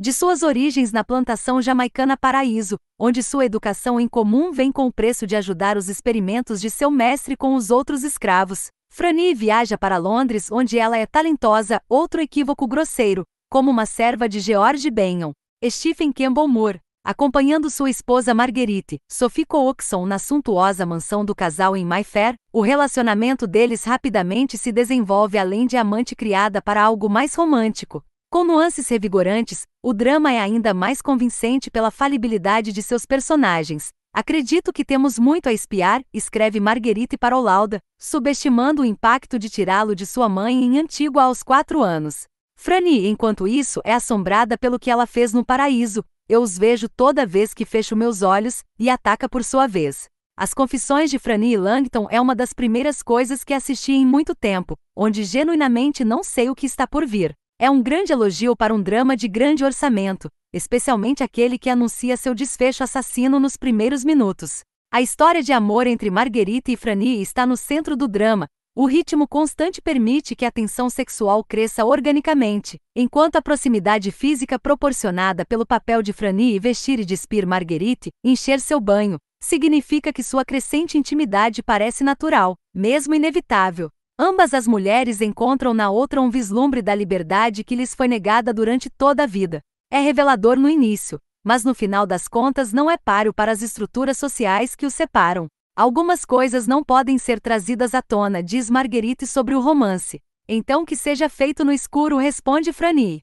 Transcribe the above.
de suas origens na plantação jamaicana Paraíso, onde sua educação em comum vem com o preço de ajudar os experimentos de seu mestre com os outros escravos. Franny viaja para Londres, onde ela é talentosa, outro equívoco grosseiro, como uma serva de George Benyon. Stephen Campbell Moore, acompanhando sua esposa Marguerite, Sophie Coxon na suntuosa mansão do casal em Mayfair, o relacionamento deles rapidamente se desenvolve além de amante criada para algo mais romântico, com nuances revigorantes, o drama é ainda mais convincente pela falibilidade de seus personagens. Acredito que temos muito a espiar, escreve Marguerite Parolauda, subestimando o impacto de tirá-lo de sua mãe em antigo aos quatro anos. Franny, enquanto isso, é assombrada pelo que ela fez no paraíso. Eu os vejo toda vez que fecho meus olhos, e ataca por sua vez. As Confissões de Franny Langton é uma das primeiras coisas que assisti em muito tempo, onde genuinamente não sei o que está por vir. É um grande elogio para um drama de grande orçamento, especialmente aquele que anuncia seu desfecho assassino nos primeiros minutos. A história de amor entre Marguerite e Franny está no centro do drama. O ritmo constante permite que a tensão sexual cresça organicamente, enquanto a proximidade física proporcionada pelo papel de Franny e vestir e despir Marguerite, encher seu banho, significa que sua crescente intimidade parece natural, mesmo inevitável. Ambas as mulheres encontram na outra um vislumbre da liberdade que lhes foi negada durante toda a vida. É revelador no início, mas no final das contas não é páreo para as estruturas sociais que os separam. Algumas coisas não podem ser trazidas à tona, diz Marguerite sobre o romance. Então que seja feito no escuro, responde Franny.